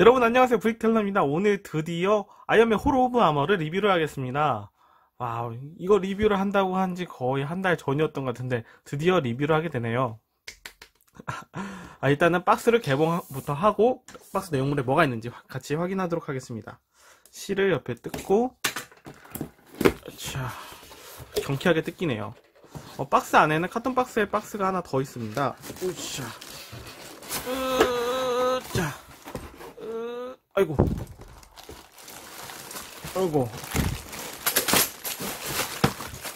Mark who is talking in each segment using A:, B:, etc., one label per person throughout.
A: 여러분 안녕하세요 브릭텔럼입니다 오늘 드디어 아이언맨 호러 오브 아머를 리뷰를 하겠습니다 와 이거 리뷰를 한다고 한 지 거의 한 달 전이었던 것 같은데 드디어 리뷰를 하게 되네요 아, 일단은 박스를 개봉부터 하고 박스 내용물에 뭐가 있는지 같이 확인하도록 하겠습니다 실을 옆에 뜯고 자 경쾌하게 뜯기네요 어, 박스 안에는 카톤 박스에 박스가 하나 더 있습니다 우샤. 아이고 아이고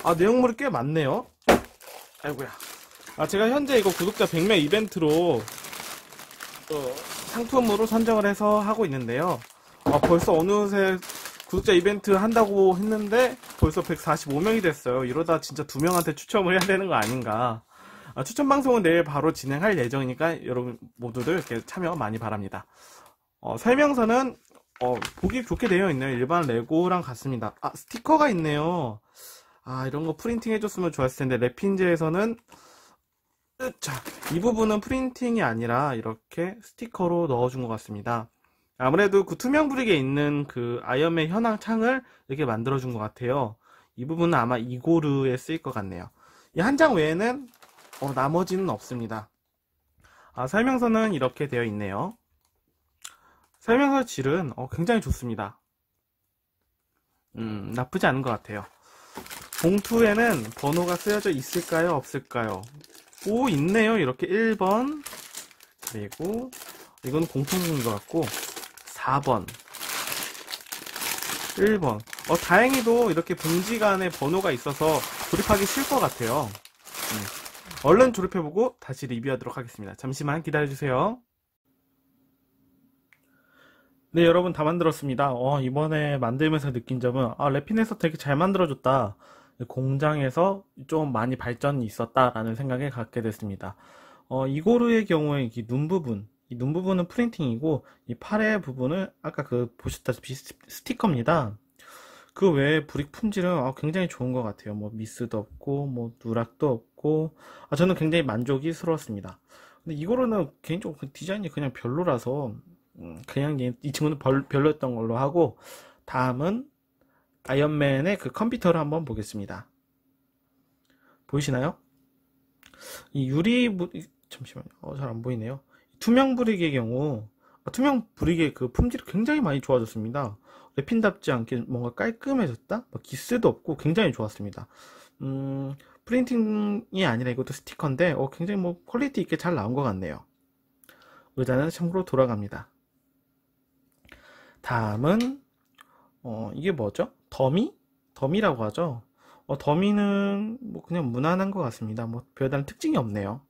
A: 아 내용물이 꽤 많네요 아이고야 아 제가 현재 이거 구독자 100명 이벤트로 상품으로 선정을 해서 하고 있는데요 아 벌써 어느새 구독자 이벤트 한다고 했는데 벌써 145명이 됐어요 이러다 진짜 두 명한테 추첨을 해야 되는 거 아닌가 아, 추천 방송은 내일 바로 진행할 예정이니까 여러분 모두들 이렇게 참여 많이 바랍니다 어, 설명서는 어, 보기 좋게 되어 있네요. 일반 레고랑 같습니다. 아, 스티커가 있네요. 아, 이런 거 프린팅 해줬으면 좋았을 텐데, 랩핀즈에서는, 이 부분은 프린팅이 아니라 이렇게 스티커로 넣어준 것 같습니다. 아무래도 그 투명 브릭에 있는 그 아이언맨 현황 창을 이렇게 만들어준 것 같아요. 이 부분은 아마 이고르에 쓰일 것 같네요. 이 한 장 외에는, 어, 나머지는 없습니다. 아, 설명서는 이렇게 되어 있네요. 설명서 질은 어, 굉장히 좋습니다. 음, 나쁘지 않은 것 같아요. 봉투에는 번호가 쓰여져 있을까요? 없을까요? 오, 있네요. 이렇게 1번. 그리고, 이건 공통인 것 같고, 4번. 1번. 어, 다행히도 이렇게 봉지 간에 번호가 있어서 조립하기 쉬울 것 같아요. 음. 얼른 조립해보고 다시 리뷰하도록 하겠습니다. 잠시만 기다려주세요. 네, 여러분 다 만들었습니다. 어, 이번에 만들면서 느낀 점은 아, 랩핀에서 되게 잘 만들어줬다. 공장에서 좀 많이 발전이 있었다라는 생각을 갖게 됐습니다. 어, 이고루의 경우에 이 눈 부분, 이 눈 부분은 프린팅이고 이 팔의 부분은 아까 그 보셨다시피 스티커입니다. 그 외에 브릭 품질은 아, 굉장히 좋은 것 같아요. 뭐 미스도 없고 뭐 누락도 없고 아, 저는 굉장히 만족이 스러웠습니다. 근데 이거로는 개인적으로 그 디자인이 그냥 별로라서 음, 그냥 이 친구는 별, 별로였던 걸로 하고 다음은 아이언맨의 그 컴퓨터를 한번 보겠습니다. 보이시나요? 이 유리 잠시만요. 어, 잘 안 보이네요. 투명 브릭의 경우 아, 투명 브릭의 그 품질이 굉장히 많이 좋아졌습니다. 레핀답지 않게 뭔가 깔끔해졌다? 뭐 기스도 없고 굉장히 좋았습니다. 음, 프린팅이 아니라 이것도 스티커인데 어, 굉장히 뭐 퀄리티 있게 잘 나온 것 같네요. 의자는 참고로 돌아갑니다. 다음은 어, 이게 뭐죠? 더미? 더미라고 하죠. 어, 더미는 뭐 그냥 무난한 것 같습니다. 뭐 별다른 특징이 없네요.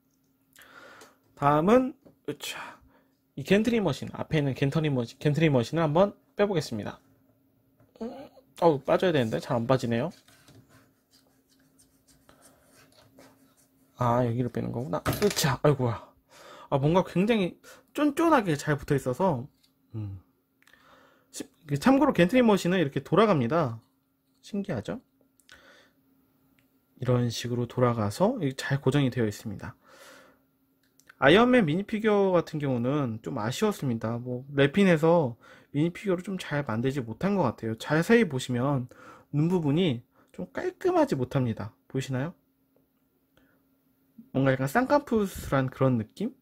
A: 다음은 으차, 이 겐트리 머신 앞에 있는 겐트리 머신 겐트리 머신을 한번 빼보겠습니다. 어, 어우 빠져야 되는데 잘 안 빠지네요. 아 여기를 빼는 거구나. 으차 아이고야. 아 뭔가 굉장히 쫀쫀하게 잘 붙어 있어서 음. 그 참고로 겐트리 머신은 이렇게 돌아갑니다. 신기하죠? 이런 식으로 돌아가서 잘 고정이 되어 있습니다. 아이언맨 미니피규어 같은 경우는 좀 아쉬웠습니다. 뭐 랩핑해서 미니피규어를 좀 잘 만들지 못한 것 같아요. 자세히 보시면 눈 부분이 좀 깔끔하지 못합니다. 보이시나요? 뭔가 약간 쌍꺼풀스란 그런 느낌?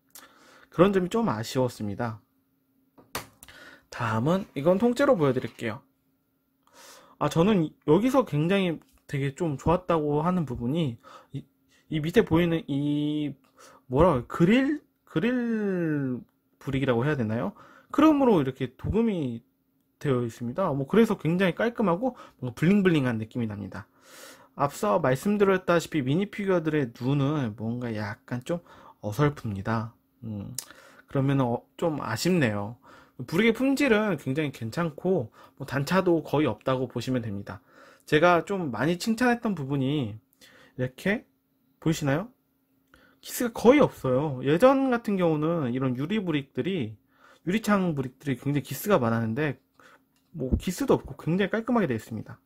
A: 그런 점이 좀 아쉬웠습니다. 다음은 이건 통째로 보여드릴게요. 아 저는 여기서 굉장히 되게 좀 좋았다고 하는 부분이 이, 이 밑에 보이는 이 뭐라 그릴 그릴 브릭이라고 해야 되나요? 크롬으로 이렇게 도금이 되어 있습니다. 뭐 그래서 굉장히 깔끔하고 뭔가 블링블링한 느낌이 납니다. 앞서 말씀드렸다시피 미니피규어들의 눈은 뭔가 약간 좀 어설픕니다. 음, 그러면 어, 좀 아쉽네요. 브릭의 품질은 굉장히 괜찮고 뭐 단차도 거의 없다고 보시면 됩니다. 제가 좀 많이 칭찬했던 부분이 이렇게 보이시나요? 키스가 거의 없어요. 예전 같은 경우는 이런 유리 브릭들이 유리창 브릭들이 굉장히 기스가 많았는데 뭐 기스도 없고 굉장히 깔끔하게 되어 있습니다.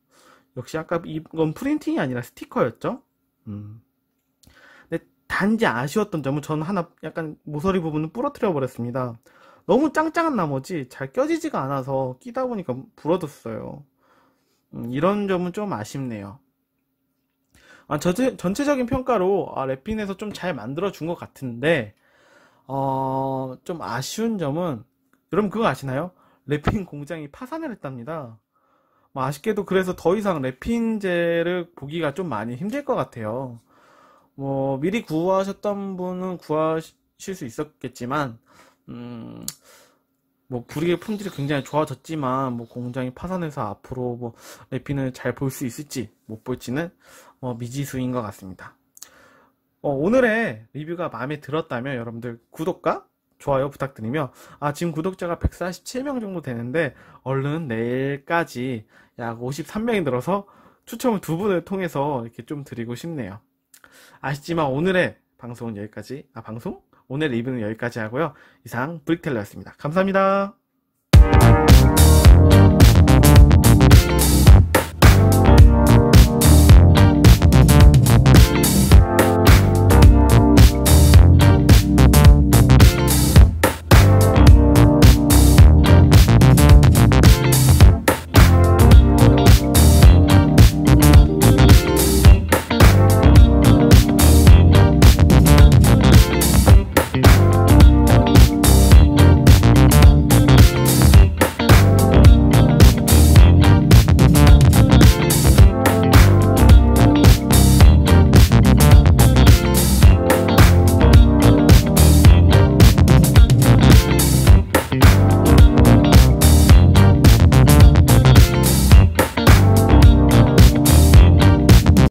A: 역시 아까 이건 프린팅이 아니라 스티커였죠. 음. 근데 단지 아쉬웠던 점은 저는 하나 약간 모서리 부분은 부러뜨려 버렸습니다. 너무 짱짱한 나머지 잘 껴지지가 않아서 끼다 보니까 부러졌어요 음, 이런 점은 좀 아쉽네요. 아, 전체, 전체적인 평가로 아, 랩핀에서 좀 잘 만들어준 것 같은데 어, 좀 아쉬운 점은 여러분 그거 아시나요? 랩핀 공장이 파산을 했답니다. 뭐 아쉽게도 그래서 더 이상 랩핀제를 보기가 좀 많이 힘들 것 같아요. 뭐 미리 구하셨던 분은 구하실 수 있었겠지만 음, 뭐 불이의 품질이 굉장히 좋아졌지만 뭐 공장이 파산해서 앞으로 뭐래피는잘 볼 수 있을지 못 볼지는 어, 미지수인 것 같습니다. 어, 오늘의 리뷰가 마음에 들었다면 여러분들 구독과 좋아요 부탁드리며 아 지금 구독자가 147명 정도 되는데 얼른 내일까지 약 53명이 늘어서 추첨을 두 분을 통해서 이렇게 좀 드리고 싶네요. 아쉽지만 오늘의 방송은 여기까지 아 방송? 오늘 리뷰는 여기까지 하고요. 이상 브릭텔러였습니다. 감사합니다.